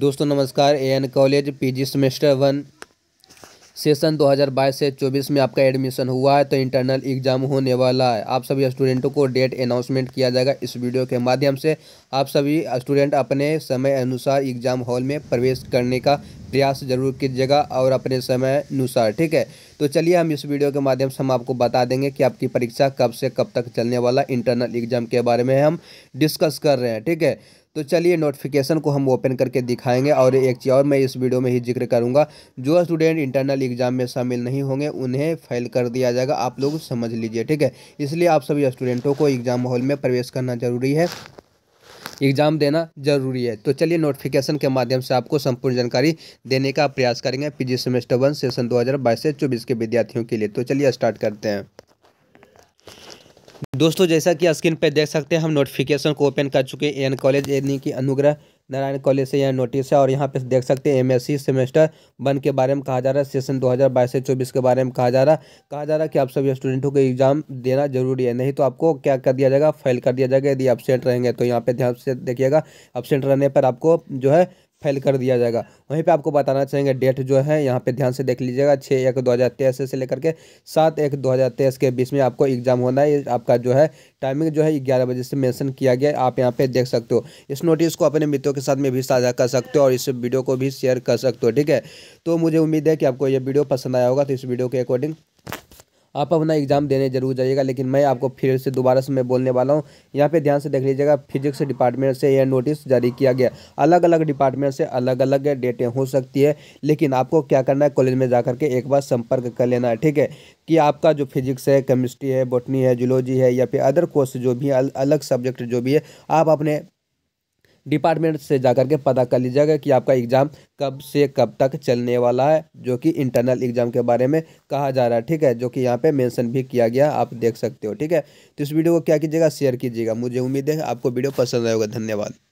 दोस्तों नमस्कार A N college PG semester one session 2022 से 24 में आपका एडमिशन हुआ है तो इंटरनल एग्जाम होने वाला है आप सभी स्टूडेंटों को डेट अनाउंसमेंट किया जाएगा इस वीडियो के माध्यम से आप सभी स्टूडेंट अपने समय अनुसार एग्जाम हॉल में प्रवेश करने का प्रयास जरूर कीजिएगा और अपने समय अनुसार ठीक है तो चलिए हम इस वीडियो के माध्यम से हम आपको बता देंगे कि आपकी परीक्षा कब से कब तक चलने वाला इंटरनल एग्जाम के बारे में हम डिस्कस कर रहे हैं ठीक है तो चलिए नोटिफिकेशन को हम ओपन करके दिखाएंगे और एक चीज़ और मैं इस वीडियो में ही जिक्र करूँगा जो स्टूडेंट इंटरनल एग्जाम में शामिल नहीं होंगे उन्हें फेल कर दिया जाएगा आप लोग समझ लीजिए ठीक है इसलिए आप सभी स्टूडेंटों को एग्ज़ाम हॉल में प्रवेश करना ज़रूरी है एग्ज़ाम देना जरूरी है तो चलिए नोटिफिकेशन के माध्यम से आपको संपूर्ण जानकारी देने का प्रयास करेंगे पीजी सेमेस्टर वन सेशन 2022 से 24 के विद्यार्थियों के लिए तो चलिए स्टार्ट करते हैं दोस्तों जैसा कि स्क्रीन पर देख सकते हैं हम नोटिफिकेशन को ओपन कर चुके हैं एन कॉलेज यानी कि अनुग्रह नारायण कॉलेज से यह नोटिस है और यहाँ पे देख सकते हैं एमएससी सेमेस्टर वन के बारे में कहा जा रहा है सेशन 2022 से 24 के बारे में कहा जा रहा है कहा जा रहा है कि आप सभी स्टूडेंटों को एग्जाम देना जरूरी है नहीं तो आपको क्या कर दिया जाएगा फेल कर दिया जाएगा यदि अपसेंट रहेंगे तो यहाँ पे ध्यान से देखिएगा अपसेंट रहने पर आपको जो है फेल कर दिया जाएगा वहीं पे आपको बताना चाहेंगे डेट जो है यहाँ पे ध्यान से देख लीजिएगा छः एक दो हज़ार तेईस से लेकर के सात एक दो हज़ार तेईस के बीच में आपको एग्जाम होना है आपका जो है टाइमिंग जो है ग्यारह बजे से मेंशन किया गया आप यहाँ पे देख सकते हो इस नोटिस को अपने मित्रों के साथ में भी साझा कर सकते हो और इस वीडियो को भी शेयर कर सकते हो ठीक है तो मुझे उम्मीद है कि आपको यह वीडियो पसंद आया होगा तो इस वीडियो के अकॉर्डिंग आप अपना एग्ज़ाम देने जरूर जाइएगा लेकिन मैं आपको फिर से दोबारा से मैं बोलने वाला हूँ यहाँ पे ध्यान से देख लीजिएगा फिजिक्स डिपार्टमेंट से यह नोटिस जारी किया गया अलग अलग डिपार्टमेंट से अलग अलग डेटें हो सकती है लेकिन आपको क्या करना है कॉलेज में जा के एक बार संपर्क कर लेना है ठीक है कि आपका जो फिजिक्स है केमिस्ट्री है बोटनी है जुलॉजी है या फिर अदर कोर्स जो भी अलग सब्जेक्ट जो भी है आप अपने डिपार्टमेंट से जाकर के पता कर लीजिएगा कि आपका एग्ज़ाम कब से कब तक चलने वाला है जो कि इंटरनल एग्ज़ाम के बारे में कहा जा रहा है ठीक है जो कि यहाँ पे मेंशन भी किया गया आप देख सकते हो ठीक है तो इस वीडियो को क्या कीजिएगा शेयर कीजिएगा मुझे उम्मीद है आपको वीडियो पसंद आएगा धन्यवाद